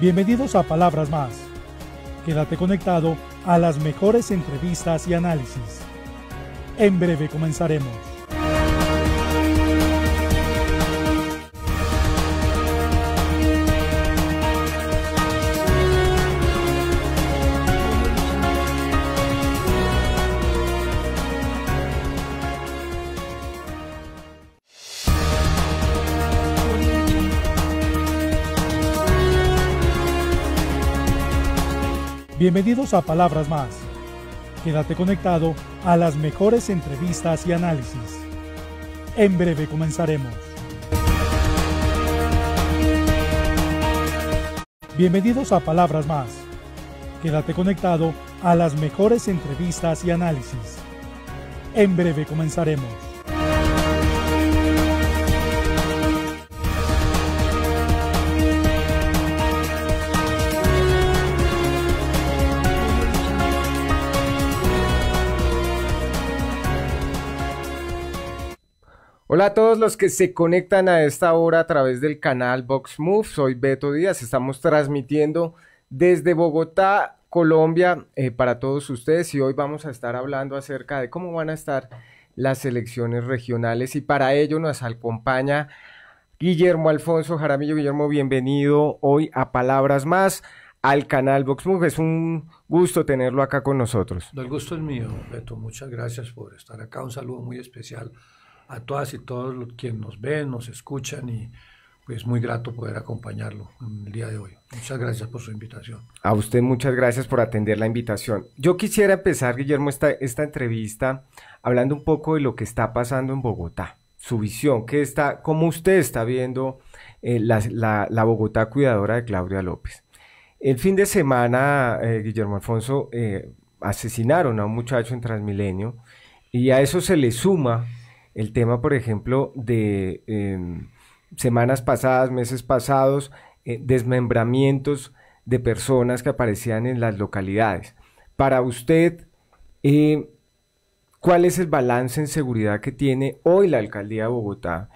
Bienvenidos a Palabras Más. Quédate conectado a las mejores entrevistas y análisis. En breve comenzaremos. Bienvenidos a Palabras Más. Quédate conectado a las mejores entrevistas y análisis. En breve comenzaremos. Bienvenidos a Palabras Más. Quédate conectado a las mejores entrevistas y análisis. En breve comenzaremos. Hola a todos los que se conectan a esta hora a través del canal Box Move. Soy Beto Díaz. Estamos transmitiendo desde Bogotá, Colombia, eh, para todos ustedes. Y hoy vamos a estar hablando acerca de cómo van a estar las elecciones regionales. Y para ello nos acompaña Guillermo Alfonso Jaramillo. Guillermo, bienvenido hoy a Palabras Más al canal Box Move. Es un gusto tenerlo acá con nosotros. El gusto es mío, Beto. Muchas gracias por estar acá. Un saludo muy especial a todas y todos los que nos ven, nos escuchan y es pues, muy grato poder acompañarlo el día de hoy. Muchas gracias por su invitación. A usted muchas gracias por atender la invitación. Yo quisiera empezar, Guillermo, esta, esta entrevista hablando un poco de lo que está pasando en Bogotá, su visión, que está, cómo usted está viendo eh, la, Bogotá cuidadora de Claudia López. El fin de semana, eh, Guillermo Alfonso, eh, asesinaron a un muchacho en Transmilenio y a eso se le suma el tema, por ejemplo, de em, semanas pasadas, meses pasados, eh, desmembramientos de personas que aparecían en las localidades. Para usted, eh, ¿cuál es el balance en seguridad que tiene hoy la alcaldía de Bogotá?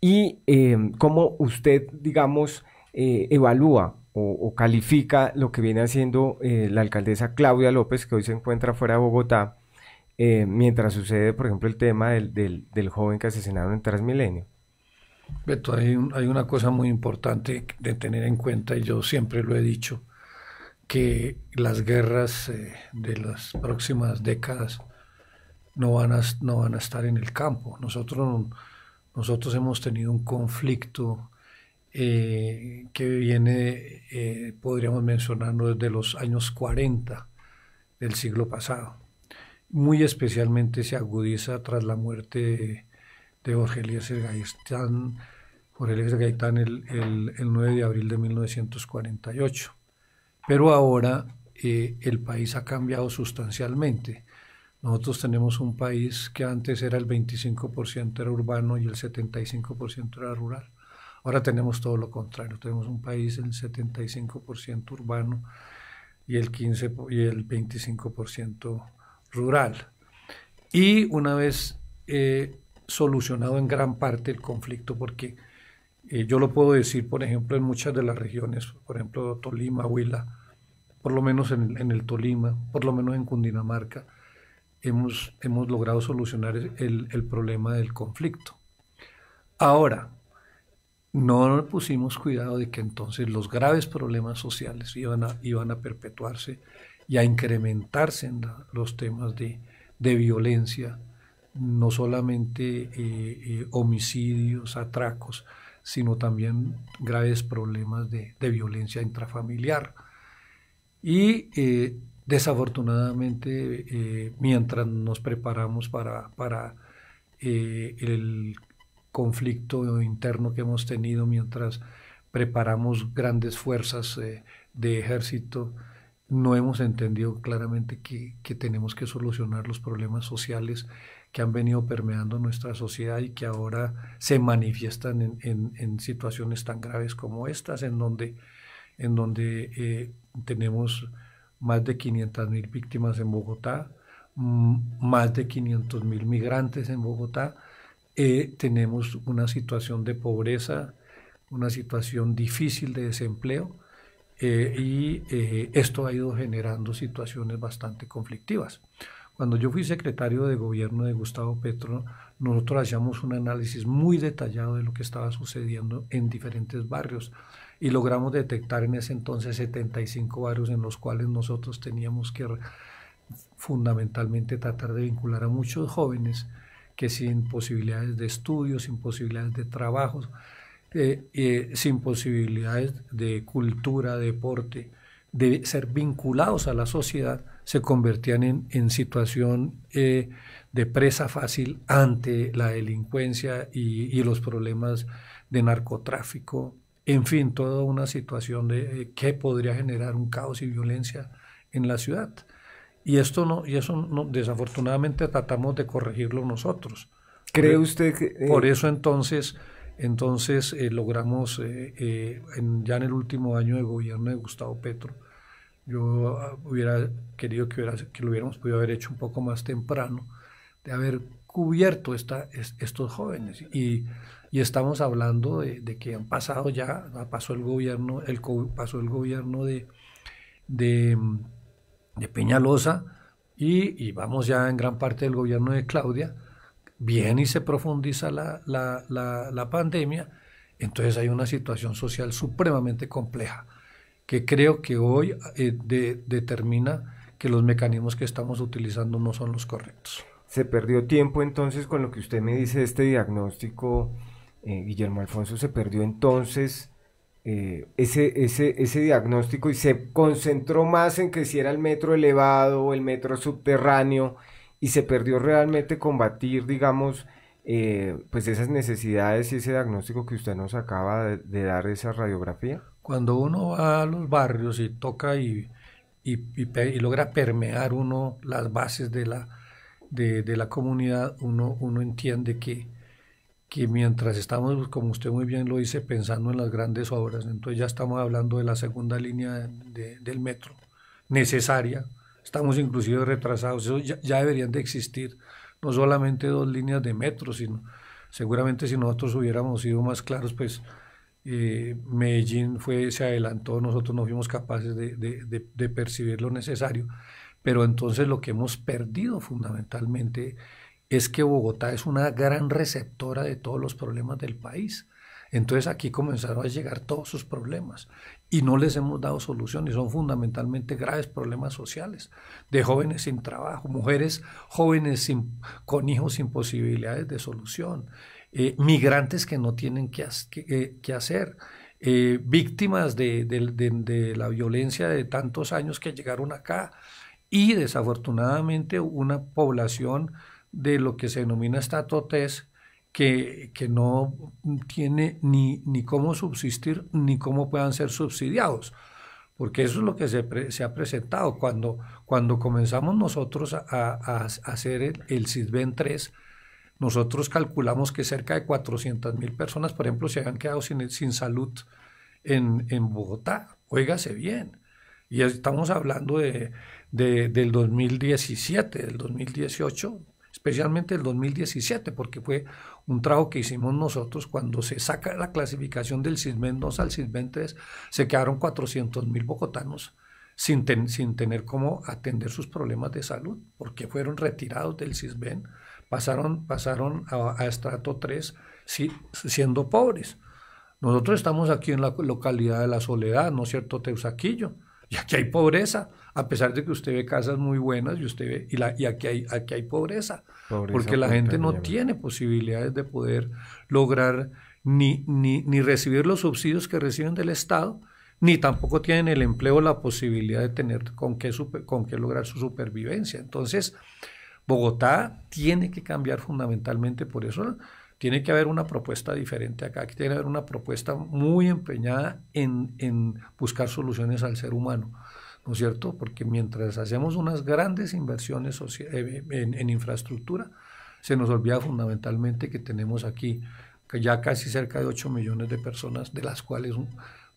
Y em, cómo usted, digamos, eh, evalúa o, califica lo que viene haciendo la alcaldesa Claudia López, que hoy se encuentra fuera de Bogotá eh, mientras sucede, por ejemplo, el tema del, del, joven que asesinaron en Transmilenio. Beto, hay, un, hay, una cosa muy importante de tener en cuenta, y yo siempre lo he dicho, que las guerras eh, de las próximas décadas no van, a, no van a estar en el campo. Nosotros, nosotros hemos tenido un conflicto eh, que viene, podríamos mencionarlo, desde los años 40 del siglo pasado muy especialmente se agudiza tras la muerte de Jorge Eliezer Gaitán, Gaitán el, 9 de abril de 1948. Pero ahora eh, el país ha cambiado sustancialmente. Nosotros tenemos un país que antes era el 25% era urbano y el 75% era rural. Ahora tenemos todo lo contrario, tenemos un país el 75% urbano y el 15 y el 25% rural. Y una vez eh, solucionado en gran parte el conflicto, porque eh, yo lo puedo decir, por ejemplo, en muchas de las regiones, por ejemplo, Tolima, Huila, por lo menos en, el Tolima, por lo menos en Cundinamarca, hemos, hemos logrado solucionar el, problema del conflicto. Ahora, no pusimos cuidado de que entonces los graves problemas sociales iban iban a perpetuarse y a incrementarse en los temas de, de, violencia, no solamente eh, eh, homicidios, atracos, sino también graves problemas de, de violencia intrafamiliar. Y eh, desafortunadamente, mientras nos preparamos para, para el conflicto interno que hemos tenido, mientras preparamos grandes fuerzas de ejército, no hemos entendido claramente que, tenemos que solucionar los problemas sociales que han venido permeando nuestra sociedad y que ahora se manifiestan en, situaciones tan graves como estas, en donde, en donde eh, tenemos más de 500 mil víctimas en Bogotá, mm, más de 500 mil migrantes en Bogotá, eh, tenemos una situación de pobreza, una situación difícil de desempleo eh, y eh, esto ha ido generando situaciones bastante conflictivas. Cuando yo fui secretario de gobierno de Gustavo Petro, nosotros hacíamos un análisis muy detallado de lo que estaba sucediendo en diferentes barrios y logramos detectar en ese entonces 75 barrios en los cuales nosotros teníamos que fundamentalmente tratar de vincular a muchos jóvenes que sin posibilidades de estudios, sin posibilidades de trabajo, eh, eh, sin posibilidades de cultura, deporte, de ser vinculados a la sociedad, se convertían en, en situación eh, de presa fácil ante la delincuencia y, y, los problemas de narcotráfico. En fin, toda una situación de, que podría generar un caos y violencia en la ciudad. Y esto no, y eso no, desafortunadamente tratamos de corregirlo nosotros. ¿Cree e- usted que...? Por eso entonces entonces eh, logramos, eh, eh, ya en el último año de gobierno de Gustavo Petro, yo ah, hubiera querido que, lo hubiéramos podido haber hecho un poco más temprano, de haber cubierto estos jóvenes. Y, estamos hablando de, que han pasado ya, ah, pasó el gobierno, el, pasó el gobierno de, Peñalosa y, vamos ya en gran parte del gobierno de Claudia, bien y se profundiza la, la, la, la pandemia, entonces hay una situación social supremamente compleja, que creo que hoy eh, determina que los mecanismos que estamos utilizando no son los correctos. Se perdió tiempo entonces con lo que usted me dice, este diagnóstico, eh, Guillermo Alfonso, se perdió entonces eh, ese, ese, ese diagnóstico y se concentró más en que si era el metro elevado o el metro subterráneo y se perdió realmente combatir, digamos, eh, pues esas necesidades y ese diagnóstico que usted nos acaba de, dar esa radiografía? Cuando uno va a los barrios y toca y, y, logra permear uno las bases de la, de, la comunidad, uno, uno entiende que, que mientras estamos, pues, como usted muy bien lo dice, pensando en las grandes obras, entonces ya estamos hablando de la segunda línea del metro, necesaria, estamos inclusive retrasados, eso ya, deberían de existir, no solamente dos líneas de metro, sino seguramente si nosotros hubiéramos sido más claros, pues eh, Medellín fue, se adelantó, nosotros no fuimos capaces de percibir lo necesario, pero entonces lo que hemos perdido fundamentalmente es que Bogotá es una gran receptora de todos los problemas del país entonces aquí comenzaron a llegar todos sus problemas y no les hemos dado solución y son fundamentalmente graves problemas sociales de jóvenes sin trabajo, mujeres jóvenes sin, con hijos sin posibilidades de solución, eh, migrantes que no tienen que, eh, hacer. Eh, víctimas de, de la violencia de tantos años que llegaron acá y desafortunadamente una población de lo que se denomina estatotes que, no tiene ni, ni cómo subsistir ni cómo puedan ser subsidiados porque eso es lo que se, ha presentado. Cuando, cuando comenzamos nosotros a, hacer el, el 3, nosotros calculamos que cerca de 400 mil personas, por ejemplo, se han quedado sin, sin salud en, Bogotá. Óigase bien. Y estamos hablando del 2017, del 2018, especialmente el 2017, porque fue un trabajo que hicimos nosotros cuando se saca la clasificación del CISBEN 2 al CISBEN 3, se quedaron 400 mil bogotanos sin, sin tener cómo atender sus problemas de salud, porque fueron retirados del CISBEN, pasaron, pasaron a, estrato 3 siendo pobres. Nosotros estamos aquí en la localidad de La Soledad, ¿no es cierto, Teusaquillo? Y aquí hay pobreza, a pesar de que usted ve casas muy buenas y usted ve, y, la, y aquí, hay, aquí hay pobreza, porque la gente no tiene posibilidades de poder lograr ni, ni, ni recibir los subsidios que reciben del Estado, ni tampoco tienen el empleo la posibilidad de tener con qué, con qué lograr su supervivencia. Entonces, Bogotá tiene que cambiar fundamentalmente por eso tiene que haber una propuesta diferente acá, aquí tiene que haber una propuesta muy empeñada en, en buscar soluciones al ser humano. ¿no es cierto? Porque mientras hacemos unas grandes inversiones eh, en, en, infraestructura, se nos olvida fundamentalmente que tenemos aquí ya casi cerca de 8 millones de personas, de las cuales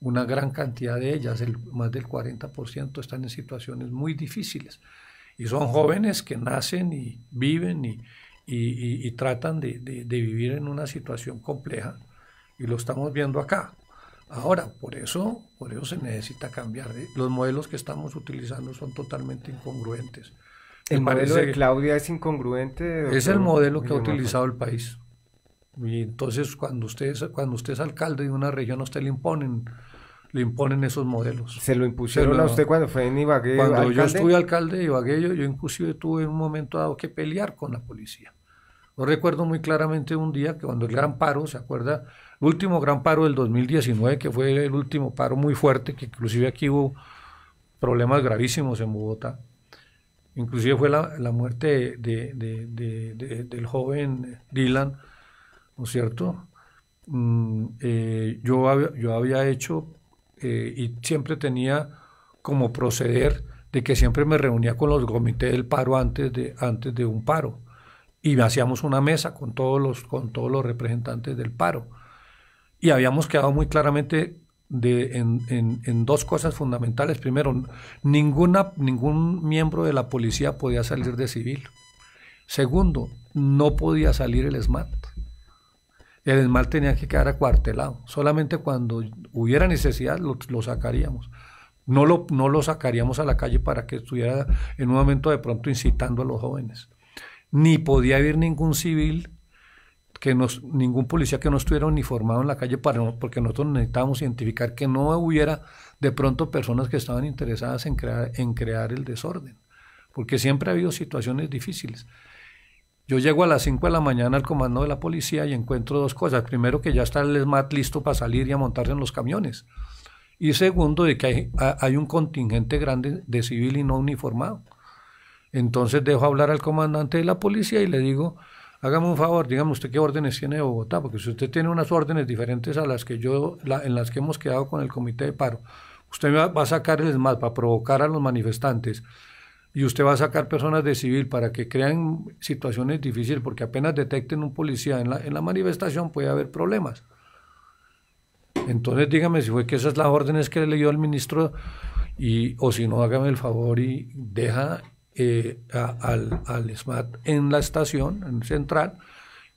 una gran cantidad de ellas, el, más del 40%, están en situaciones muy difíciles. Y son jóvenes que nacen y viven y, y, tratan de, vivir en una situación compleja y lo estamos viendo acá. Ahora, por eso, por eso se necesita cambiar. Eh, los modelos que estamos utilizando son totalmente incongruentes. ¿El modelo de Claudia es incongruente? Es el modelo que ha utilizado el país. Y entonces cuando usted es, cuando usted alcalde de una región a usted le imponen le imponen esos modelos. ¿Se lo impusieron a usted cuando fue en Ibagué? Cuando yo estuve alcalde de Ibagué, yo, yo, inclusive tuve en un momento dado que pelear con la policía. No recuerdo muy claramente un día que cuando el gran paro, ¿se acuerda? El último gran paro del 2019, que fue el último paro muy fuerte, que inclusive aquí hubo problemas gravísimos en Bogotá. Inclusive fue la, muerte de, del joven Dylan, ¿no es cierto? Mm, eh, yo, yo había hecho eh, y siempre tenía como proceder de que siempre me reunía con los comités del paro antes de, antes de un paro y hacíamos una mesa con todos los, con todos los representantes del paro. Y habíamos quedado muy claramente en, dos cosas fundamentales. Primero, ninguna, ningún miembro de la policía podía salir de civil. Segundo, no podía salir el SMAT. El SMAT tenía que quedar acuartelado. Solamente cuando hubiera necesidad lo, lo sacaríamos. No lo, no lo sacaríamos a la calle para que estuviera en un momento de pronto incitando a los jóvenes ni podía haber ningún civil, que nos, ningún policía que no estuviera uniformado en la calle, para, porque nosotros necesitábamos identificar que no hubiera de pronto personas que estaban interesadas en crear, en crear el desorden, porque siempre ha habido situaciones difíciles. Yo llego a las 5 de la mañana al comando de la policía y encuentro dos cosas. Primero, que ya está el SMAT listo para salir y a montarse en los camiones. Y segundo, de que hay, hay un contingente grande de civil y no uniformado. Entonces dejo hablar al comandante de la policía y le digo, hágame un favor, dígame usted qué órdenes tiene de Bogotá, porque si usted tiene unas órdenes diferentes a las que yo, en las que hemos quedado con el comité de paro, usted va, va a sacar el más para provocar a los manifestantes y usted va a sacar personas de civil para que crean situaciones difíciles, porque apenas detecten un policía en la, en la manifestación puede haber problemas. Entonces dígame si fue que esas las órdenes que le dio el ministro y o si no hágame el favor y deja eh, al, al SMAT en la estación, en central,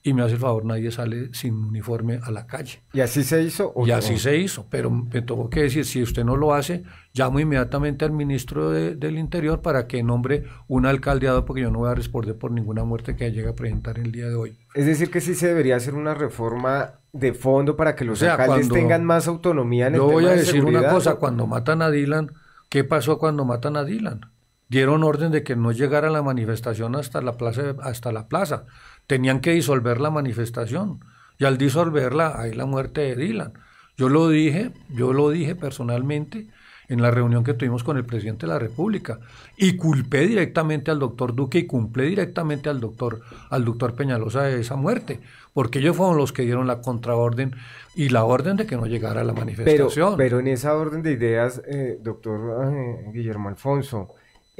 y me hace el favor, nadie sale sin uniforme a la calle. ¿Y así se hizo? y así se hizo, pero me tengo que decir, si usted no lo hace, llamo inmediatamente al ministro del Interior para que nombre un alcaldeado, porque yo no voy a responder por ninguna muerte que llegue a presentar el día de hoy. Es decir, que sí se debería hacer una reforma de fondo para que los alcaldes tengan más autonomía en el tema de Yo voy a decir una cosa, cuando matan a Dylan, ¿qué pasó cuando matan a Dylan? dieron orden de que no llegara la manifestación hasta la plaza. Hasta la plaza. Tenían que disolver la manifestación. Y al disolverla, hay la muerte de Dylan. Yo lo dije, yo lo dije personalmente en la reunión que tuvimos con el presidente de la República y culpé directamente al doctor Duque y cumplé directamente al doctor, al doctor Peñalosa de esa muerte, porque ellos fueron los que dieron la contraorden y la orden de que no llegara la manifestación. Pero, en esa orden de ideas, eh, doctor eh, Guillermo Alfonso,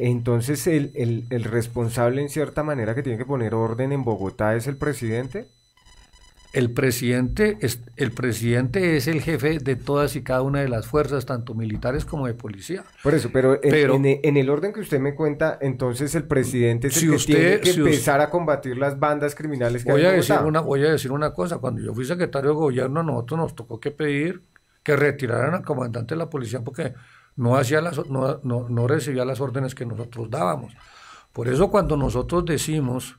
entonces, el, el, responsable en cierta manera que tiene que poner orden en Bogotá es el presidente. El presidente, es, el presidente es el jefe de todas y cada una de las fuerzas, tanto militares como de policía. Por eso, pero, en, el orden que usted me cuenta, entonces el presidente es el si que usted, tiene que empezar a combatir las bandas criminales que voy hay a decir una Voy a decir una cosa, cuando yo fui secretario de gobierno, a nosotros nos tocó que pedir que retiraran al comandante de la policía porque no, hacía las, no, no, recibía las órdenes que nosotros dábamos. Por eso cuando nosotros decimos,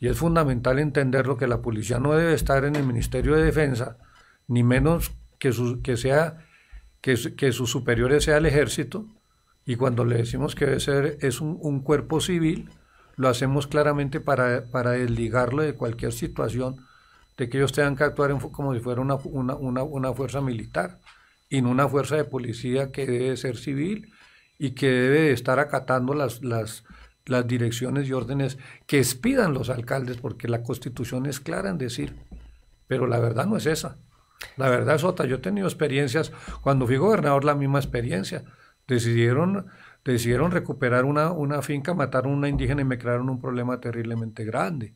y es fundamental entenderlo, que la policía no debe estar en el Ministerio de Defensa, ni menos que, su, que, sea, que, que sus superiores sea el ejército, y cuando le decimos que debe ser, es un, cuerpo civil, lo hacemos claramente para, para, desligarlo de cualquier situación de que ellos tengan que actuar como si fuera una, una, una, una fuerza militar en una fuerza de policía que debe ser civil y que debe estar acatando las, las, direcciones y órdenes que expidan los alcaldes, porque la constitución es clara en decir, pero la verdad no es esa. La verdad es otra. Yo he tenido experiencias, cuando fui gobernador, la misma experiencia. Decidieron, decidieron recuperar una, una finca, mataron a una indígena y me crearon un problema terriblemente grande.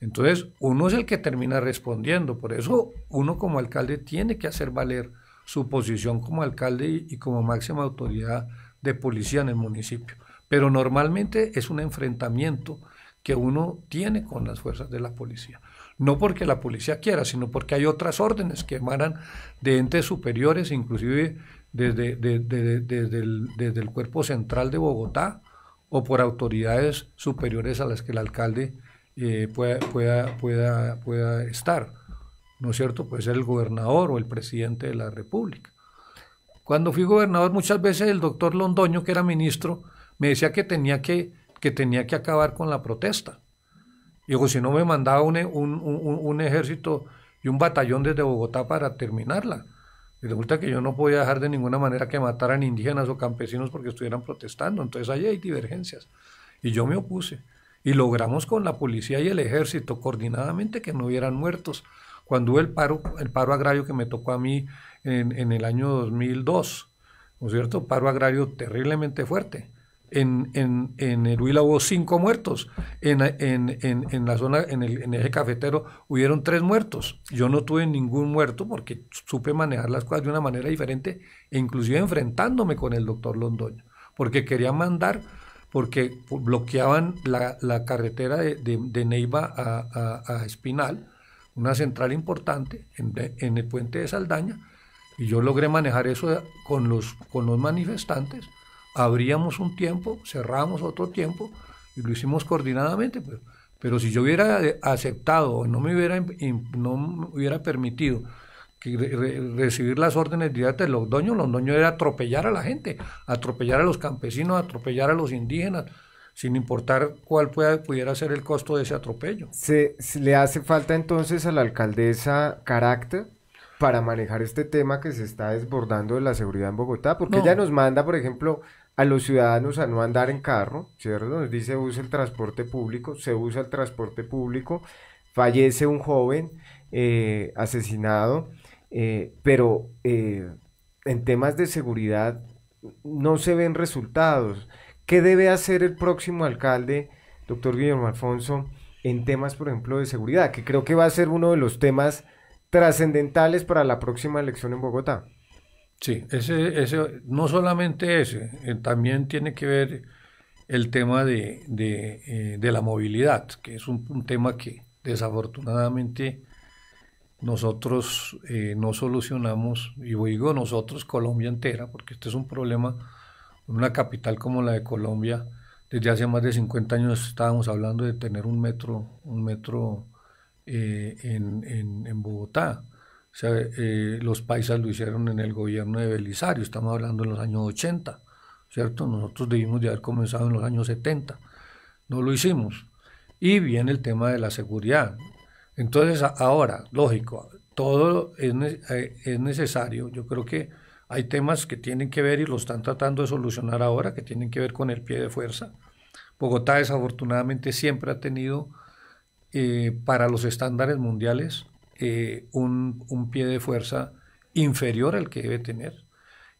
Entonces, uno es el que termina respondiendo. Por eso, uno como alcalde tiene que hacer valer su posición como alcalde y como máxima autoridad de policía en el municipio. Pero normalmente es un enfrentamiento que uno tiene con las fuerzas de la policía. No porque la policía quiera, sino porque hay otras órdenes que emanan de entes superiores, inclusive desde, desde, el, cuerpo central de Bogotá o por autoridades superiores a las que el alcalde eh, pueda, pueda, pueda estar. ¿no es cierto? Puede ser el gobernador o el presidente de la República. Cuando fui gobernador muchas veces el doctor Londoño, que era ministro, me decía que tenía que, que, tenía que acabar con la protesta. Y digo, si no me mandaba un, un ejército y un batallón desde Bogotá para terminarla. Y resulta que yo no podía dejar de ninguna manera que mataran indígenas o campesinos porque estuvieran protestando. Entonces ahí hay divergencias. Y yo me opuse. Y logramos con la policía y el ejército coordinadamente que no hubieran muertos. Cuando hubo el paro, el paro agrario que me tocó a mí en, el año 2002, ¿no es cierto? Paro agrario terriblemente fuerte. En, en, el Huila hubo cinco muertos, en, la zona, en el, en eje cafetero hubieron tres muertos. Yo no tuve ningún muerto porque supe manejar las cosas de una manera diferente e inclusive enfrentándome con el doctor Londoño, porque quería mandar porque bloqueaban la, carretera de, Neiva a, Espinal una central importante en, el puente de Saldaña, y yo logré manejar eso con los, con los manifestantes. Abríamos un tiempo, cerramos otro tiempo, y lo hicimos coordinadamente, pues. pero, si yo hubiera aceptado, no me hubiera, no hubiera permitido recibir las órdenes directas de los Londoño era atropellar a la gente, atropellar a los campesinos, atropellar a los indígenas, sin importar cuál pueda, pudiera ser el costo de ese atropello. ¿Se, le hace falta entonces a la alcaldesa carácter para manejar este tema que se está desbordando de la seguridad en Bogotá? Porque ella nos manda, por ejemplo, a los ciudadanos a no andar en carro, ¿cierto? Nos dice usa el transporte público, se usa el transporte público, fallece un joven eh, asesinado, eh, pero eh, en temas de seguridad no se ven resultados. ¿Qué debe hacer el próximo alcalde, doctor Guillermo Alfonso, en temas, por ejemplo, de seguridad? Que creo que va a ser uno de los temas trascendentales para la próxima elección en Bogotá. Sí, ese, ese, no solamente ese, eh, también tiene que ver el tema de, eh, la movilidad, que es un, tema que desafortunadamente nosotros eh, no solucionamos, y digo nosotros, Colombia entera, porque este es un problema en una capital como la de Colombia, desde hace más de 50 años estábamos hablando de tener un metro, un metro eh, en, Bogotá. O sea, eh, los paisas lo hicieron en el gobierno de Belisario, estamos hablando en los años 80, ¿cierto? Nosotros debimos de haber comenzado en los años 70, no lo hicimos. Y viene el tema de la seguridad. Entonces, ahora, lógico, todo es, eh, es necesario, yo creo que hay temas que tienen que ver y los están tratando de solucionar ahora, que tienen que ver con el pie de fuerza. Bogotá desafortunadamente siempre ha tenido eh, para los estándares mundiales eh, un, pie de fuerza inferior al que debe tener.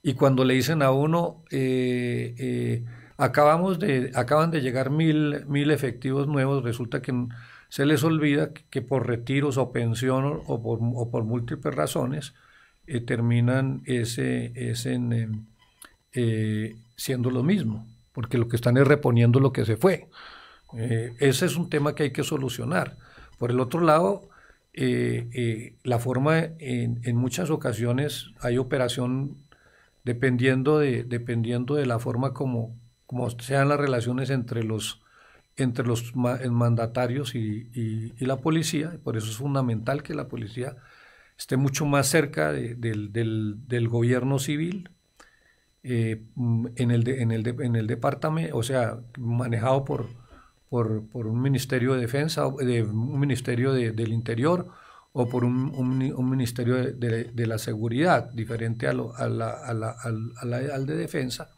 Y cuando le dicen a uno, eh, acabamos de, acaban de llegar mil, efectivos nuevos, resulta que se les olvida que, por retiros o pensión o por múltiples razones, eh, terminan ese, em, eh, siendo lo mismo, porque lo que están es reponiendo lo que se fue. Eh, ese es un tema que hay que solucionar. Por el otro lado, la forma, en, muchas ocasiones hay operación dependiendo de, dependiendo de la forma como, como sean las relaciones entre los, entre los mandatarios y, la policía. Por eso es fundamental que la policía esté mucho más cerca del, gobierno civil eh, mm, en, el en, el en el departamento, o sea, manejado por, por, un ministerio de defensa, de, un ministerio del interior o por un, un, ministerio de, la seguridad, diferente a al de defensa,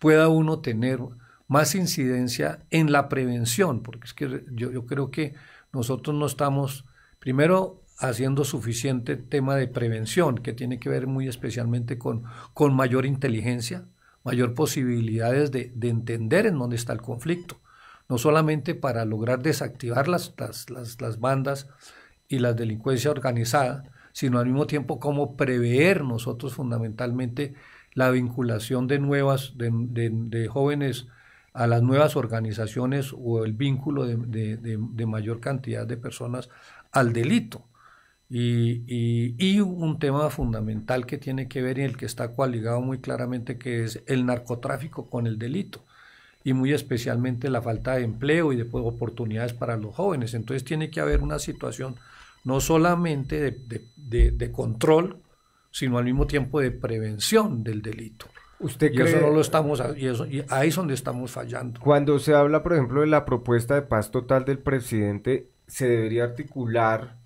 pueda uno tener más incidencia en la prevención, porque es que yo, yo creo que nosotros no estamos, primero, haciendo suficiente tema de prevención, que tiene que ver muy especialmente con, con mayor inteligencia, mayor posibilidades de, entender en dónde está el conflicto, no solamente para lograr desactivar las, las, bandas y la delincuencia organizada, sino al mismo tiempo cómo prever nosotros fundamentalmente la vinculación de nuevas, de, jóvenes a las nuevas organizaciones o el vínculo de mayor cantidad de personas al delito. Y, un tema fundamental que tiene que ver y el que está coaligado muy claramente, que es el narcotráfico con el delito y muy especialmente la falta de empleo y de oportunidades para los jóvenes. Entonces tiene que haber una situación no solamente de, control, sino al mismo tiempo de prevención del delito. ¿Usted y eso lo estamos, y ahí es donde estamos fallando. Cuando se habla, por ejemplo, de la propuesta de paz total del presidente, se debería articular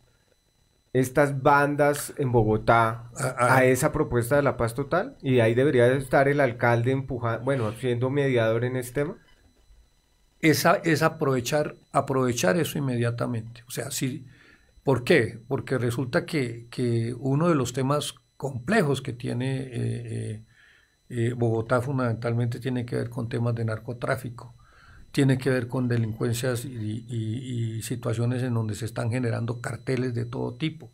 estas bandas en Bogotá ah, ah, a ah. esa propuesta de la paz total? ¿Y ahí debería estar el alcalde empujando, bueno, siendo mediador en este tema? Esa, es aprovechar, aprovechar eso inmediatamente. O sea, sí. ¿Por qué? Porque resulta que, uno de los temas complejos que tiene eh, eh, eh, Bogotá fundamentalmente tiene que ver con temas de narcotráfico tiene que ver con delincuencias y, situaciones en donde se están generando carteles de todo tipo,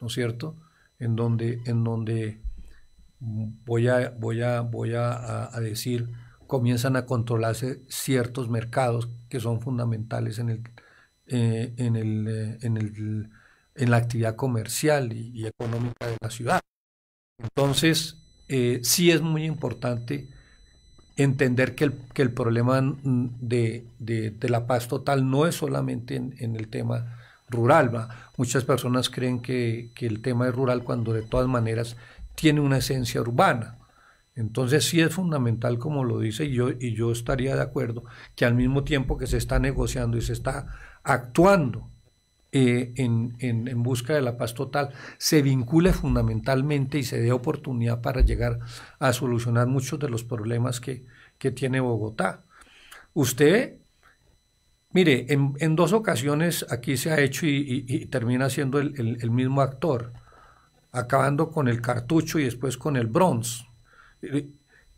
¿no es cierto? En donde, en donde voy a, voy a, voy a, decir, comienzan a controlarse ciertos mercados que son fundamentales en, el, eh, eh, en, el, en, la actividad comercial y, económica de la ciudad. Entonces, eh, sí es muy importante entender que el, que el problema de, la paz total no es solamente en, el tema rural. ¿va? Muchas personas creen que, que, el tema es rural cuando de todas maneras tiene una esencia urbana. Entonces sí es fundamental, como lo dice, yo, y yo estaría de acuerdo, que al mismo tiempo que se está negociando y se está actuando eh, en, en, busca de la paz total, se vincule fundamentalmente y se dé oportunidad para llegar a solucionar muchos de los problemas que, tiene Bogotá. Usted, mire, en, dos ocasiones aquí se ha hecho y, termina siendo el, mismo actor, acabando con el cartucho y después con el bronce. Eh,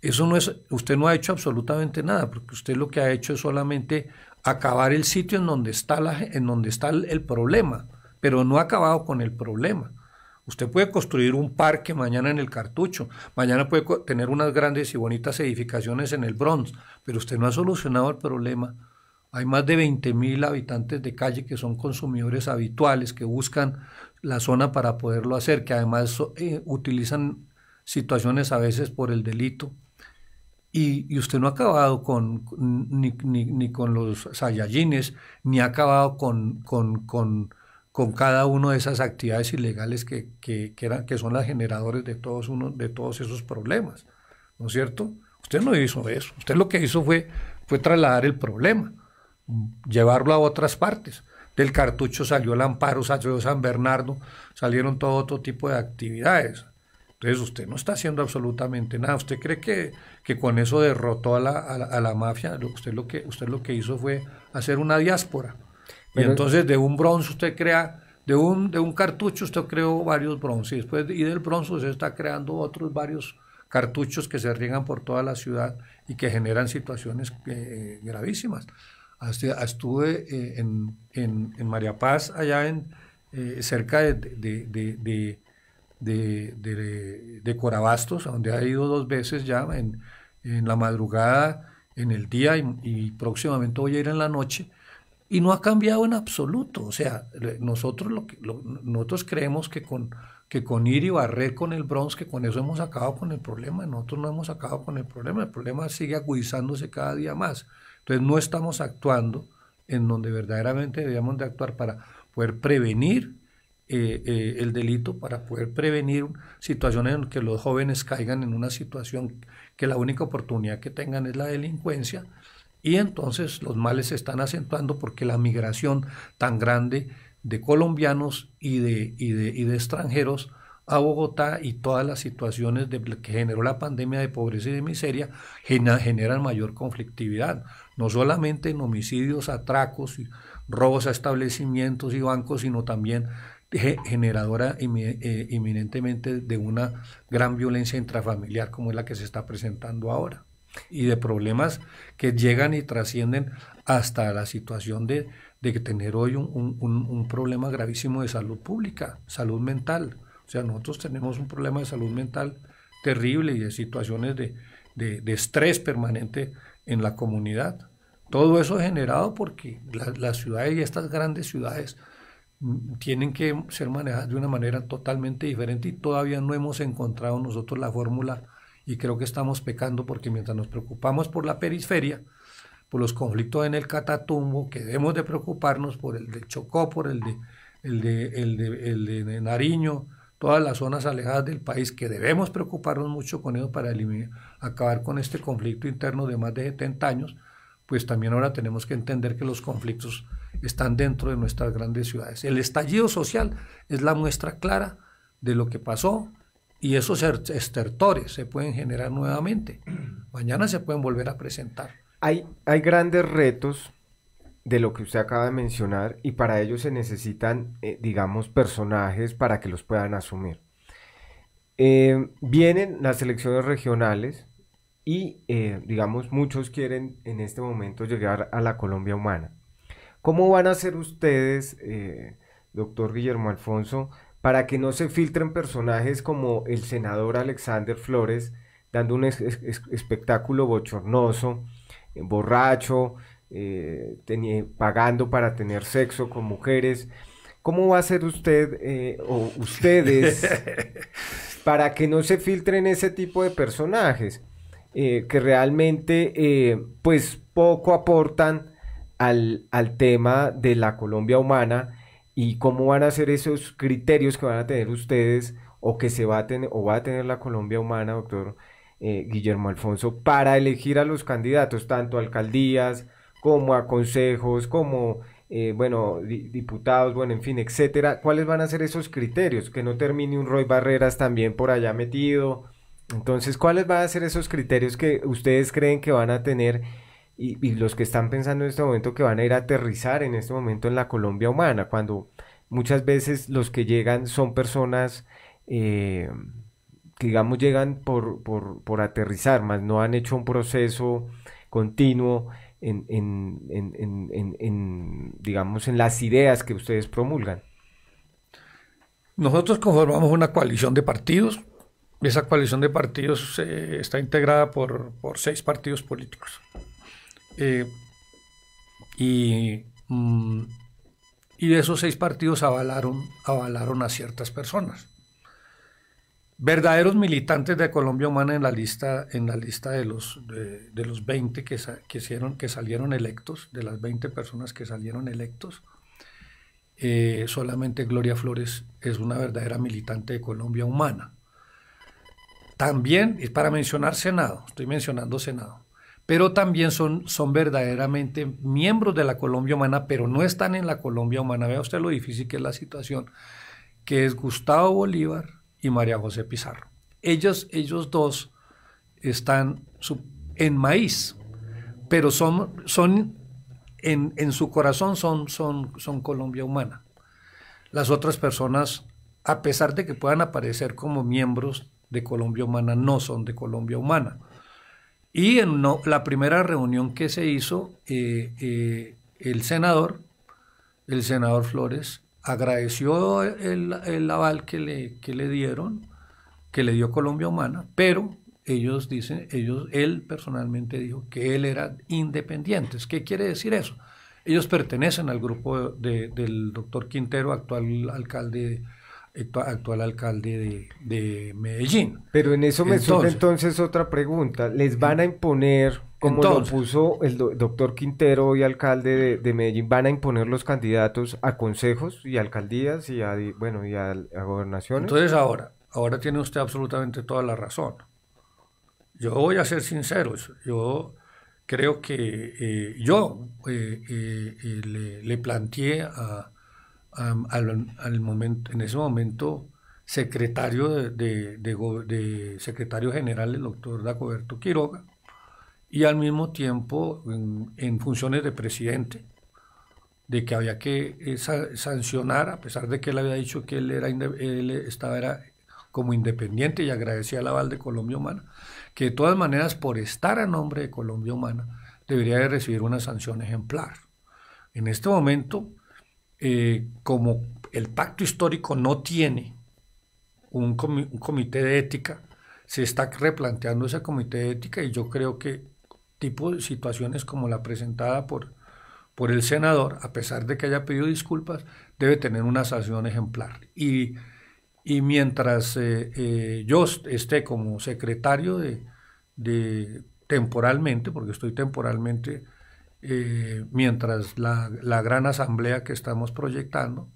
eso no es, usted no ha hecho absolutamente nada, porque usted lo que ha hecho es solamente acabar el sitio en donde está, la, en donde está el, problema, pero no ha acabado con el problema. Usted puede construir un parque mañana en el cartucho, mañana puede tener unas grandes y bonitas edificaciones en el Bronx, pero usted no ha solucionado el problema. Hay más de mil habitantes de calle que son consumidores habituales, que buscan la zona para poderlo hacer, que además eh, utilizan situaciones a veces por el delito y, usted no ha acabado con, ni, con los sayayines, ni ha acabado con, con, cada una de esas actividades ilegales que, son las generadoras de todos, uno, de todos esos problemas. ¿No es cierto? Usted no hizo eso. Usted lo que hizo fue, fue trasladar el problema, llevarlo a otras partes. Del cartucho salió el amparo, salió San Bernardo, salieron todo otro tipo de actividades. Entonces usted no está haciendo absolutamente nada. ¿Usted cree que, que con eso derrotó a la, a la, mafia? Usted lo, que, usted lo que hizo fue hacer una diáspora. y entonces de un bronce usted crea, de un, de un cartucho usted creó varios bronces. Y, después, y del bronce usted está creando otros varios cartuchos que se riegan por toda la ciudad y que generan situaciones eh, eh, gravísimas. estuve eh, en, en, María Paz, allá en, cerca de de, de, Corabastos, a donde ha ido dos veces ya, en, en la madrugada, en el día y, próximamente voy a ir en la noche. Y no ha cambiado en absoluto. O sea, nosotros, lo que, nosotros creemos que con, que con ir y barrer con el Bronx, que con eso hemos acabado con el problema. Nosotros no hemos acabado con el problema. El problema sigue agudizándose cada día más. Entonces no estamos actuando en donde verdaderamente debíamos de actuar para poder prevenir eh, eh, el delito para poder prevenir situaciones en que los jóvenes caigan en una situación que la única oportunidad que tengan es la delincuencia y entonces los males se están acentuando porque la migración tan grande de colombianos y de, y de, y de extranjeros a Bogotá y todas las situaciones de, que generó la pandemia de pobreza y de miseria generan mayor conflictividad, no solamente en homicidios, atracos, robos a establecimientos y bancos, sino también generadora eh, inminentemente de una gran violencia intrafamiliar como es la que se está presentando ahora y de problemas que llegan y trascienden hasta la situación de, de tener hoy un, problema gravísimo de salud pública, salud mental. O sea, nosotros tenemos un problema de salud mental terrible y de situaciones de, estrés permanente en la comunidad. Todo eso generado porque las ciudades y estas grandes ciudades tienen que ser manejadas de una manera totalmente diferente y todavía no hemos encontrado nosotros la fórmula y creo que estamos pecando porque mientras nos preocupamos por la periferia, por los conflictos en el Catatumbo, que debemos de preocuparnos por el de Chocó, por el de, el de, el el de Nariño, todas las zonas alejadas del país, que debemos preocuparnos mucho con ellos para acabar con este conflicto interno de más de 70 años, pues también ahora tenemos que entender que los conflictos están dentro de nuestras grandes ciudades. El estallido social es la muestra clara de lo que pasó y esos er-, estertores se pueden generar nuevamente. Mañana se pueden volver a presentar. Hay, grandes retos de lo que usted acaba de mencionar y para ello se necesitan, eh, digamos, personajes para que los puedan asumir. Eh, vienen las elecciones regionales y, eh, digamos, muchos quieren en este momento llegar a la Colombia humana. ¿Cómo van a hacer ustedes, eh, doctor Guillermo Alfonso, para que no se filtren personajes como el senador Alexander Flores, dando un espectáculo bochornoso, eh, borracho, eh, pagando para tener sexo con mujeres? ¿Cómo va a ser usted o ustedes para que no se filtren ese tipo de personajes que realmente pues poco aportan? al, al tema de la Colombia humana y cómo van a ser esos criterios que van a tener ustedes o que se va a tener o va a tener la Colombia humana, doctor eh, Guillermo Alfonso, para elegir a los candidatos, tanto a alcaldías como a consejos, como eh, bueno, diputados, bueno, en fin, etcétera. ¿Cuáles van a ser esos criterios? Que no termine un Roy Barreras también por allá metido. Entonces, ¿cuáles van a ser esos criterios que ustedes creen que van a tener? y, los que están pensando en este momento que van a ir a aterrizar en este momento en la Colombia humana, cuando muchas veces los que llegan son personas eh, que digamos llegan por, aterrizar, más no han hecho un proceso continuo en, digamos, en las ideas que ustedes promulgan. Nosotros conformamos una coalición de partidos. Esa coalición de partidos eh, está integrada por seis partidos políticos. Eh, mm, y, de esos seis partidos avalaron, avalaron a ciertas personas. Verdaderos militantes de Colombia Humana en la lista, en la lista de, los, de, los 20 que, hicieron, que salieron electos, de las 20 personas que salieron electos, eh, solamente Gloria Flores es una verdadera militante de Colombia Humana. También, es para mencionar Senado, estoy mencionando Senado, pero también son, verdaderamente miembros de la Colombia humana, pero no están en la Colombia humana. Vea usted lo difícil que es la situación, que es Gustavo Bolívar y María José Pizarro. Ellos, ellos dos están en maíz, pero son, en, en su corazón son Colombia humana. Las otras personas, a pesar de que puedan aparecer como miembros de Colombia humana, no son de Colombia humana. Y en la primera reunión que se hizo, eh, eh, el senador, el senador Flores, agradeció el, aval que le, que le, dieron, que le dio Colombia Humana, pero ellos dicen, ellos, él personalmente dijo que él era independiente. ¿Qué quiere decir eso? Ellos pertenecen al grupo de, del doctor Quintero, actual alcalde actual alcalde de, Medellín. Pero en eso me entonces, surge entonces otra pregunta. ¿Les van a imponer, como lo puso el doctor Quintero, hoy alcalde de, Medellín, van a imponer los candidatos a consejos y alcaldías y a, bueno, y a, gobernaciones? Entonces ahora, ahora tiene usted absolutamente toda la razón. Yo voy a ser sincero, yo creo que eh, yo eh, eh, le, le planteé a al, momento, en ese momento secretario de, secretario general el doctor Dacoberto Quiroga y al mismo tiempo en, funciones de presidente de que había que eh, sancionar a pesar de que él había dicho que él era estaba era como independiente y agradecía el aval de Colombia Humana que de todas maneras por estar a nombre de Colombia Humana debería de recibir una sanción ejemplar en este momento eh, como el pacto histórico no tiene un, comité de ética, se está replanteando ese comité de ética y yo creo que tipo de situaciones como la presentada por, por el senador, a pesar de que haya pedido disculpas, debe tener una sanción ejemplar. Y, mientras eh, eh, yo esté como secretario de, temporalmente, porque estoy temporalmente eh, mientras la, gran asamblea que estamos proyectando,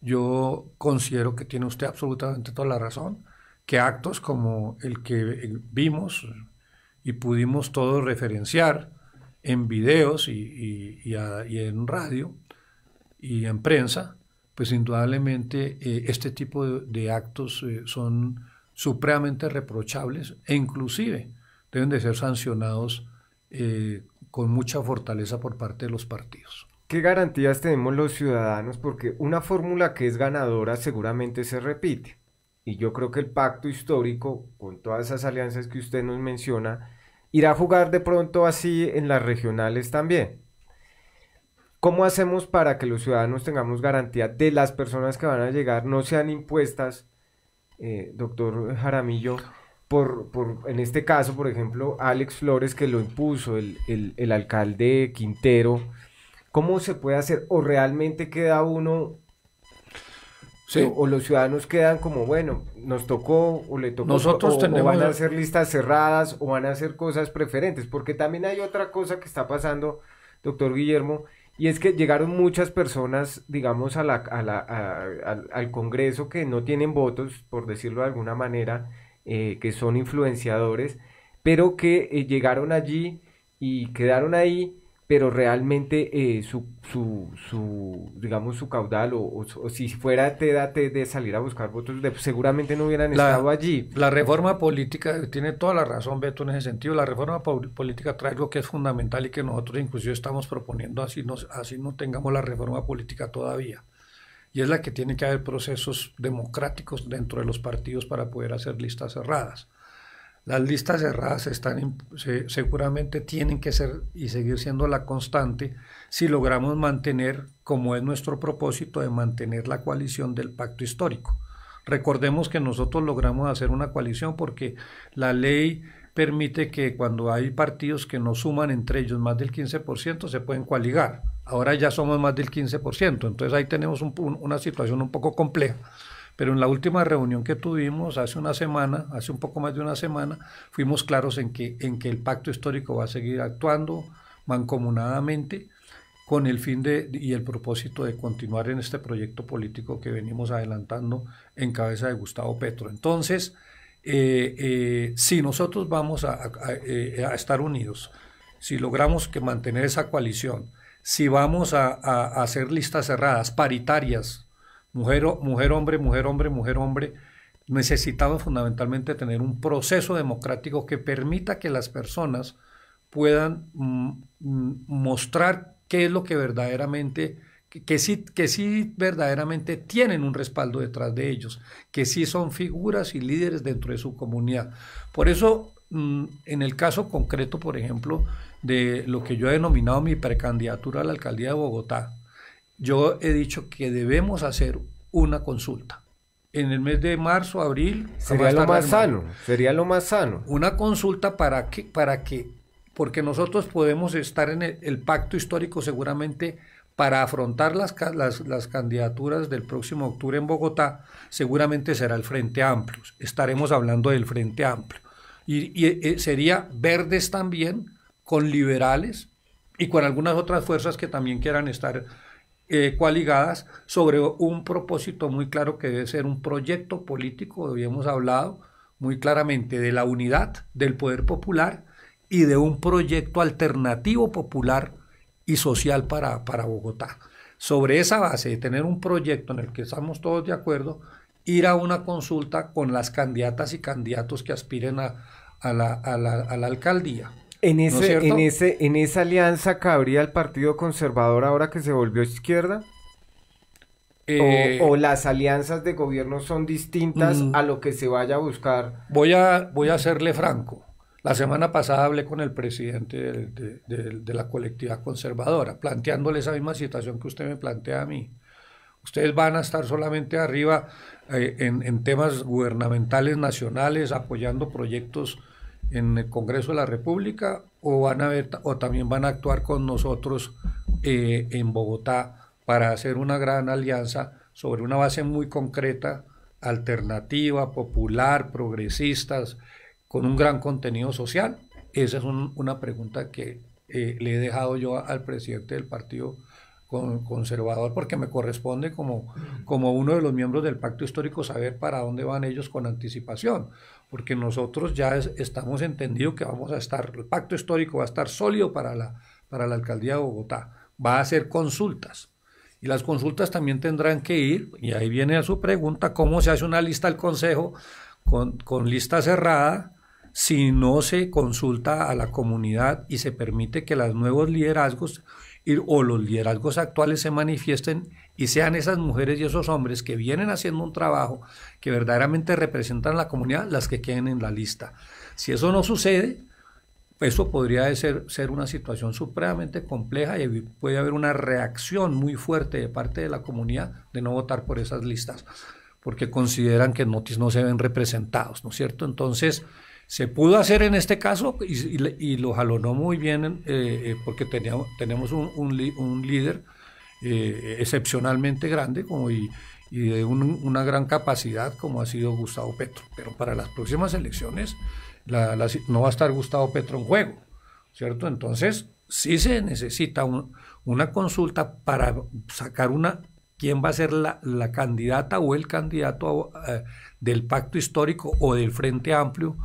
yo considero que tiene usted absolutamente toda la razón, que actos como el que vimos y pudimos todos referenciar en videos y, en radio y en prensa, pues indudablemente eh, este tipo de, actos eh, son supremamente reprochables e inclusive deben de ser sancionados con mucha fortaleza por parte de los partidos. ¿Qué garantías tenemos los ciudadanos? Porque una fórmula que es ganadora seguramente se repite. Y yo creo que el pacto histórico, con todas esas alianzas que usted nos menciona, irá a jugar de pronto así en las regionales también. ¿Cómo hacemos para que los ciudadanos tengamos garantía de las personas que van a llegar no sean impuestas, eh, doctor Jaramillo? por, en este caso, por ejemplo, Alex Flores, que lo impuso el, alcalde Quintero, ¿cómo se puede hacer? ¿O realmente queda uno O, los ciudadanos quedan como, bueno, nos tocó o le tocó. Nosotros o, van a hacer listas cerradas o van a hacer cosas preferentes. Porque también hay otra cosa que está pasando, doctor Guillermo, y es que llegaron muchas personas, digamos, a la, al Congreso que no tienen votos, por decirlo de alguna manera, eh, que son influenciadores, pero que eh, llegaron allí y quedaron ahí, pero realmente eh, su, su, digamos, su caudal, o, si fuera TEDATE de salir a buscar votos, seguramente no hubieran estado allí. La reforma política, tiene toda la razón Beto en ese sentido, la reforma política trae algo que es fundamental y que nosotros inclusive estamos proponiendo, así, así no tengamos la reforma política todavía y es la que tiene que haber procesos democráticos dentro de los partidos para poder hacer listas cerradas. Las listas cerradas están, seguramente tienen que ser y seguir siendo la constante si logramos mantener, como es nuestro propósito, de mantener la coalición del pacto histórico. Recordemos que nosotros logramos hacer una coalición porque la ley permite que cuando hay partidos que no suman entre ellos más del 15%, se pueden coaligar. Ahora ya somos más del 15%, entonces ahí tenemos una situación un poco compleja. Pero en la última reunión que tuvimos hace una semana, hace un poco más de una semana, fuimos claros en que, en que el pacto histórico va a seguir actuando mancomunadamente con el fin de, y el propósito de continuar en este proyecto político que venimos adelantando en cabeza de Gustavo Petro. Entonces, eh, eh, si nosotros vamos eh, a, estar unidos, si logramos que mantener esa coalición, si vamos a, hacer listas cerradas, paritarias, mujer, mujer, hombre, mujer, hombre, mujer, hombre, necesitamos fundamentalmente tener un proceso democrático que permita que las personas puedan mm, mm, mostrar qué es lo que verdaderamente que sí, que sí verdaderamente tienen un respaldo detrás de ellos, que sí son figuras y líderes dentro de su comunidad. Por eso, mm, en el caso concreto, por ejemplo, de lo que yo he denominado mi precandidatura a la alcaldía de Bogotá, yo he dicho que debemos hacer una consulta. En el mes de marzo, abril. Sería lo más sano, sería lo más sano. Una consulta para que, para que porque nosotros podemos estar en el pacto histórico seguramente para afrontar las, las, candidaturas del próximo octubre en Bogotá, seguramente será el Frente Amplio. Estaremos hablando del Frente Amplio. Y, eh, sería verdes también, con liberales y con algunas otras fuerzas que también quieran estar eh, coaligadas sobre un propósito muy claro que debe ser un proyecto político, hemos hablado muy claramente de la unidad del poder popular y de un proyecto alternativo popular y social para, para Bogotá. Sobre esa base de tener un proyecto en el que estamos todos de acuerdo, ir a una consulta con las candidatas y candidatos que aspiren a, la, alcaldía. En, ese, en, ese, ¿En esa alianza cabría el Partido Conservador ahora que se volvió izquierda? o, eh, las alianzas de gobierno son distintas mm. a lo que se vaya a buscar? Voy a, voy a serle franco. La semana pasada hablé con el presidente de, la colectividad conservadora, planteándole esa misma situación que usted me plantea a mí. Ustedes van a estar solamente arriba eh, en, temas gubernamentales nacionales, apoyando proyectos en el Congreso de la República, o van a ver, o también van a actuar con nosotros eh, en Bogotá para hacer una gran alianza sobre una base muy concreta, alternativa, popular, progresistas, con un gran contenido social? Esa es una pregunta que eh, le he dejado yo al presidente del Partido Conservador porque me corresponde como, como uno de los miembros del Pacto Histórico saber para dónde van ellos con anticipación, porque nosotros ya estamos entendidos que vamos a estar, el Pacto Histórico va a estar sólido para la, para la Alcaldía de Bogotá, va a hacer consultas. Y las consultas también tendrán que ir, y ahí viene a su pregunta, cómo se hace una lista al Consejo con, con lista cerrada, si no se consulta a la comunidad y se permite que los nuevos liderazgos o los liderazgos actuales se manifiesten y sean esas mujeres y esos hombres que vienen haciendo un trabajo que verdaderamente representan a la comunidad las que queden en la lista. Si eso no sucede, eso podría ser, ser una situación supremamente compleja y puede haber una reacción muy fuerte de parte de la comunidad de no votar por esas listas, porque consideran que Notis no se ven representados, ¿no es cierto? Entonces, se pudo hacer en este caso y, lo jalonó muy bien eh, eh, porque teníamos, tenemos un, líder eh, excepcionalmente grande y, de una gran capacidad como ha sido Gustavo Petro. Pero para las próximas elecciones no va a estar Gustavo Petro en juego, ¿cierto? Entonces sí se necesita una consulta para sacar una quién va a ser la, candidata o el candidato del pacto histórico o del Frente Amplio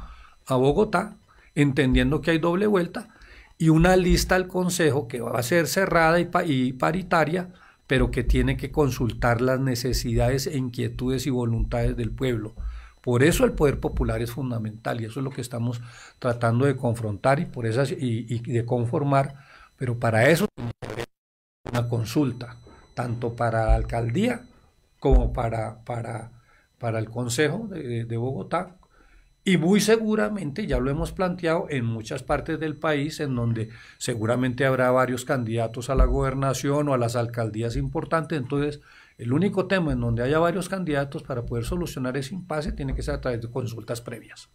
a Bogotá, entendiendo que hay doble vuelta, y una lista al Consejo que va a ser cerrada y, paritaria, pero que tiene que consultar las necesidades, e inquietudes y voluntades del pueblo. Por eso el poder popular es fundamental y eso es lo que estamos tratando de confrontar y, por de conformar, pero para eso una consulta, tanto para la alcaldía como para, para, para el Consejo de, de Bogotá, y muy seguramente, ya lo hemos planteado en muchas partes del país, en donde seguramente habrá varios candidatos a la gobernación o a las alcaldías importantes. Entonces, el único tema en donde haya varios candidatos para poder solucionar ese impasse tiene que ser a través de consultas previas.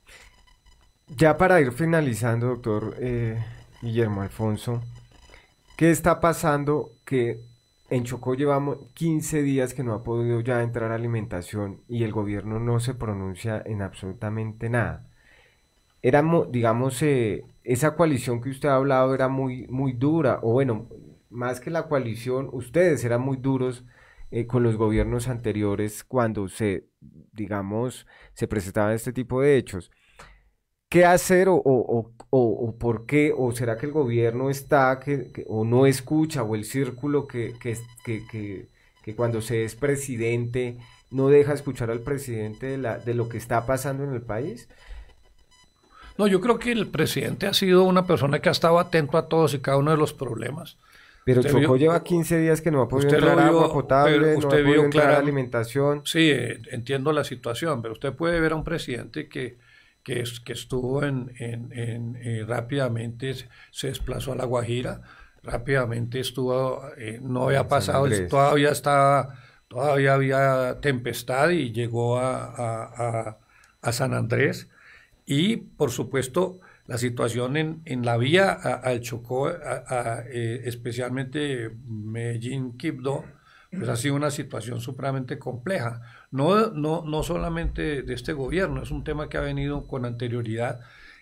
Ya para ir finalizando, doctor eh, Guillermo Alfonso, ¿qué está pasando que en Chocó llevamos 15 días que no ha podido ya entrar alimentación y el gobierno no se pronuncia en absolutamente nada. digamos, eh, esa coalición que usted ha hablado era muy, muy dura, o bueno, más que la coalición, ustedes eran muy duros eh, con los gobiernos anteriores cuando se, digamos, se presentaban este tipo de hechos qué hacer o, por qué, o será que el gobierno está, que, o no escucha, o el círculo que, que, que, que cuando se es presidente no deja escuchar al presidente de, lo que está pasando en el país? No, yo creo que el presidente ha sido una persona que ha estado atento a todos y cada uno de los problemas. Pero Chocó lleva 15 días que no ha podido entrar agua potable, no ha podido entrar clara, alimentación. Sí, entiendo la situación, pero usted puede ver a un presidente que que, estuvo en, en, eh, rápidamente se desplazó a La Guajira, rápidamente estuvo, eh, no había pasado, todavía estaba, todavía había tempestad y llegó a, a, San Andrés. Y por supuesto, la situación en, en la vía al Chocó, eh, especialmente Medellín-Quibdó, pues ha sido una situación supremamente compleja no, no, no solamente de este gobierno, es un tema que ha venido con anterioridad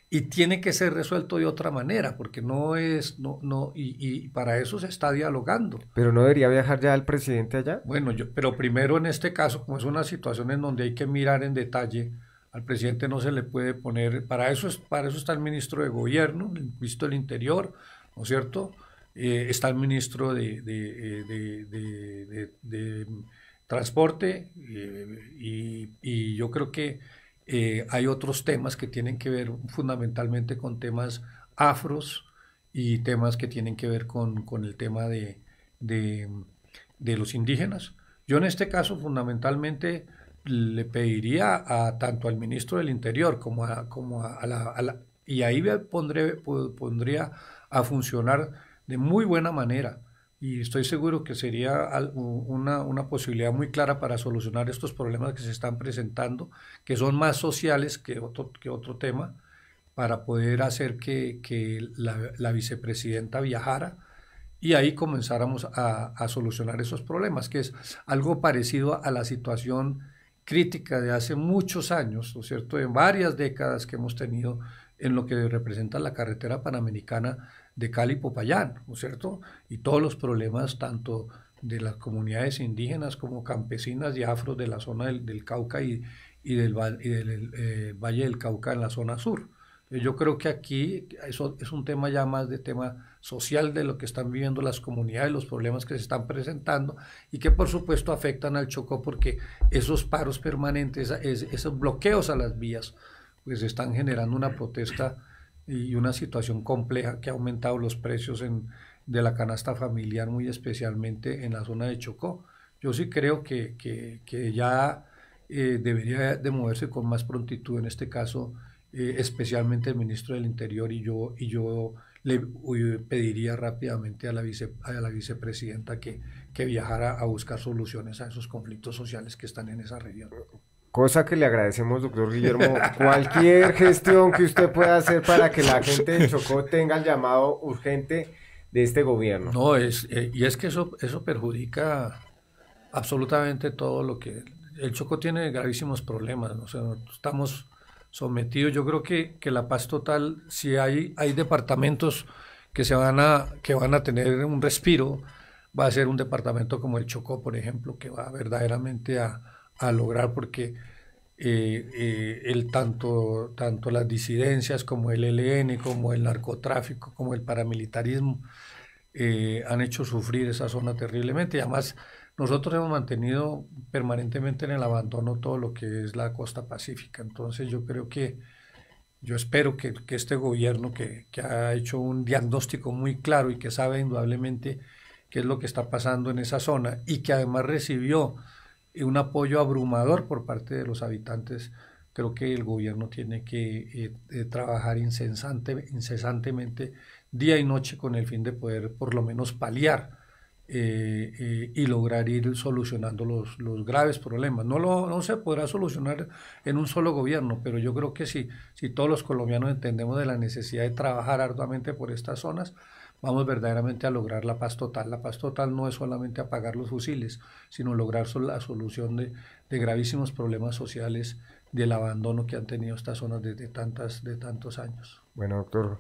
y tiene que ser resuelto de otra manera, porque no es, no, no, y, para eso se está dialogando. Pero no debería viajar ya el presidente allá. Bueno, yo, pero primero en este caso, como es una situación en donde hay que mirar en detalle, al presidente no se le puede poner, para eso, es, para eso está el ministro de gobierno, el ministro del interior, ¿no es cierto? Eh, está el ministro de, de eh, transporte eh, y, yo creo que eh, hay otros temas que tienen que ver fundamentalmente con temas afros y temas que tienen que ver con, con el tema de, de, los indígenas. Yo en este caso fundamentalmente le pediría a, tanto al ministro del Interior como a, como la, a la, Y ahí pondré, pondría a funcionar de muy buena manera y estoy seguro que sería una, una, posibilidad muy clara para solucionar estos problemas que se están presentando, que son más sociales que otro, que otro tema, para poder hacer que, la, vicepresidenta viajara y ahí comenzáramos a, a, solucionar esos problemas, que es algo parecido a la situación crítica de hace muchos años, ¿no cierto?, en varias décadas que hemos tenido en lo que representa la carretera panamericana, de Cali Popayán, ¿no es cierto? Y todos los problemas tanto de las comunidades indígenas como campesinas y afros de la zona del, Cauca y, y del, eh, Valle del Cauca en la zona sur. Yo creo que aquí eso es un tema ya más de tema social de lo que están viviendo las comunidades, los problemas que se están presentando y que por supuesto afectan al Chocó porque esos paros permanentes, esos bloqueos a las vías, pues están generando una protesta y una situación compleja que ha aumentado los precios en, de la canasta familiar, muy especialmente en la zona de Chocó. Yo sí creo que, ya eh, debería de moverse con más prontitud, en este caso, eh, especialmente el ministro del Interior y yo, y yo le pediría rápidamente a la, vice, a la vicepresidenta que, que viajara a buscar soluciones a esos conflictos sociales que están en esa región. Cosa que le agradecemos, doctor Guillermo. Cualquier gestión que usted pueda hacer para que la gente de Chocó tenga el llamado urgente de este gobierno. No, es, eh, y es que eso, eso perjudica absolutamente todo lo que... El Chocó tiene gravísimos problemas, ¿no? estamos sometidos, yo creo que, que la paz total, si hay, hay departamentos que, se van a, que van a tener un respiro, va a ser un departamento como el Chocó, por ejemplo, que va verdaderamente a a lograr porque eh, eh, el tanto, tanto las disidencias como el e LN, como el narcotráfico, como el paramilitarismo eh, han hecho sufrir esa zona terriblemente. Y además nosotros hemos mantenido permanentemente en el abandono todo lo que es la costa pacífica. Entonces yo creo que, yo espero que, este gobierno que, que ha hecho un diagnóstico muy claro y que sabe indudablemente qué es lo que está pasando en esa zona y que además recibió eh, un apoyo abrumador por parte de los habitantes. Creo que el gobierno tiene que eh, eh, trabajar incesantemente día y noche con el fin de poder por lo menos paliar y lograr ir solucionando los, los graves problemas. No, lo, no se podrá solucionar en un solo gobierno, pero yo creo que si todos los colombianos entendemos de la necesidad de trabajar arduamente por estas zonas, vamos verdaderamente a lograr la paz total. La paz total no es solamente apagar los fusiles, sino lograr la solución de, gravísimos problemas sociales del abandono que han tenido estas zonas desde tantas, de tantos años. Bueno, doctor.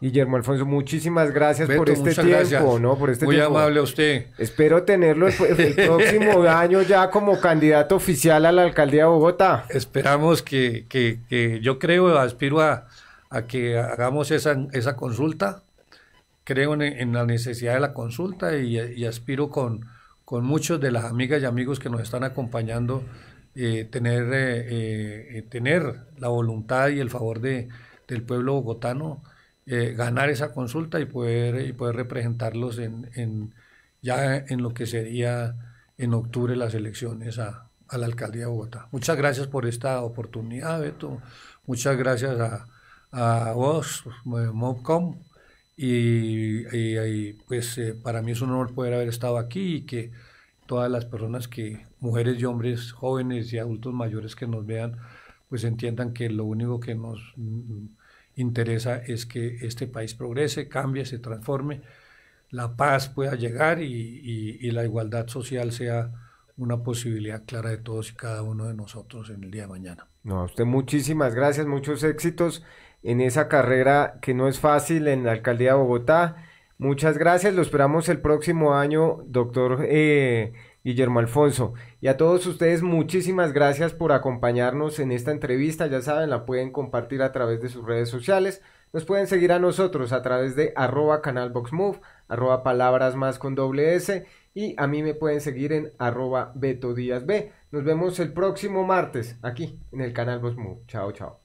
Guillermo Alfonso, muchísimas gracias por este tiempo, Por este Muy amable a usted. Espero tenerlo el, próximo año ya como candidato oficial a la alcaldía de Bogotá. Esperamos que, yo creo, aspiro a, a que hagamos esa, esa consulta creo en, en, la necesidad de la consulta y, aspiro con, con muchos de las amigas y amigos que nos están acompañando eh, tener, eh, eh, tener la voluntad y el favor de, del pueblo bogotano, ganar esa consulta y poder, y poder representarlos en, en, ya en lo que sería en octubre las elecciones a, a la alcaldía de Bogotá. Muchas gracias por esta oportunidad, Beto. Muchas gracias a, a vos, Mobcom y, y, pues eh, para mí es un honor poder haber estado aquí y que todas las personas que, mujeres y hombres, jóvenes y adultos mayores que nos vean, pues entiendan que lo único que nos mm, interesa es que este país progrese, cambie, se transforme, la paz pueda llegar y, y, la igualdad social sea una posibilidad clara de todos y cada uno de nosotros en el día de mañana. No, a usted muchísimas gracias, muchos éxitos en esa carrera que no es fácil en la alcaldía de Bogotá. Muchas gracias, lo esperamos el próximo año, doctor eh, Guillermo Alfonso. Y a todos ustedes, muchísimas gracias por acompañarnos en esta entrevista. Ya saben, la pueden compartir a través de sus redes sociales. Nos pueden seguir a nosotros a través de arroba canalboxmove, arroba palabras más con doble S y a mí me pueden seguir en arroba B. Nos vemos el próximo martes aquí en el canal Boxmove. Chao, chao.